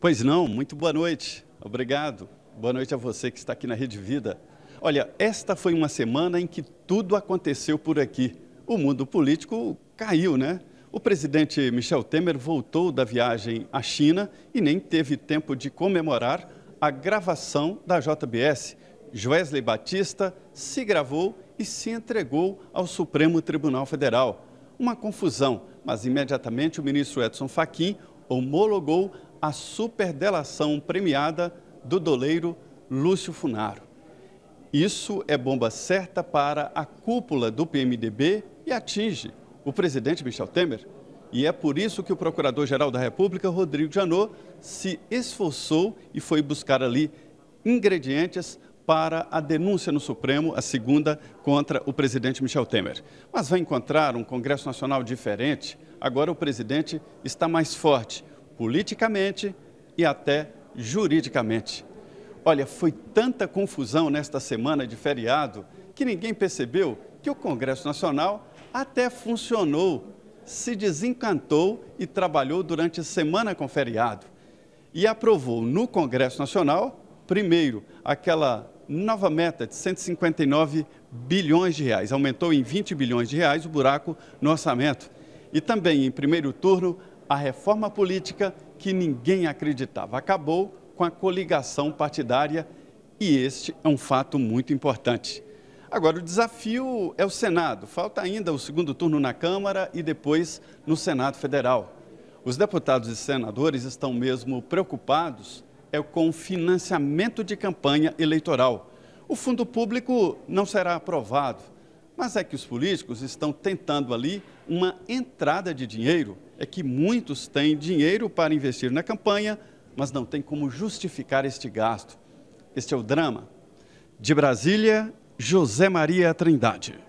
Pois não, muito boa noite. Obrigado. Boa noite a você que está aqui na Rede Vida. Olha, esta foi uma semana em que tudo aconteceu por aqui. O mundo político caiu, né? O presidente Michel Temer voltou da viagem à China e nem teve tempo de comemorar a gravação da JBS. Joesley Batista se gravou e se entregou ao Supremo Tribunal Federal. Uma confusão, mas imediatamente o ministro Edson Fachin homologou a superdelação premiada do doleiro Lúcio Funaro. Isso é bomba certa para a cúpula do PMDB e atinge o presidente Michel Temer. E é por isso que o Procurador-Geral da República, Rodrigo Janot, se esforçou e foi buscar ali ingredientes para a denúncia no Supremo, a segunda, contra o presidente Michel Temer. Mas vai encontrar um Congresso Nacional diferente. Agora o presidente está mais forte politicamente e até juridicamente. Olha, foi tanta confusão nesta semana de feriado que ninguém percebeu que o Congresso Nacional até funcionou, se desencantou e trabalhou durante a semana com feriado. E aprovou no Congresso Nacional, primeiro, aquela nova meta de 159 bilhões de reais. Aumentou em 20 bilhões de reais o buraco no orçamento. E também, em primeiro turno, a reforma política que ninguém acreditava. Acabou com a coligação partidária e este é um fato muito importante. Agora, o desafio é o Senado. Falta ainda o segundo turno na Câmara e depois no Senado Federal. Os deputados e senadores estão mesmo preocupados é com o financiamento de campanha eleitoral. O fundo público não será aprovado mas é que os políticos estão tentando ali uma entrada de dinheiro. É que muitos têm dinheiro para investir na campanha, mas não tem como justificar este gasto. Este é o drama. De Brasília, José Maria Trindade.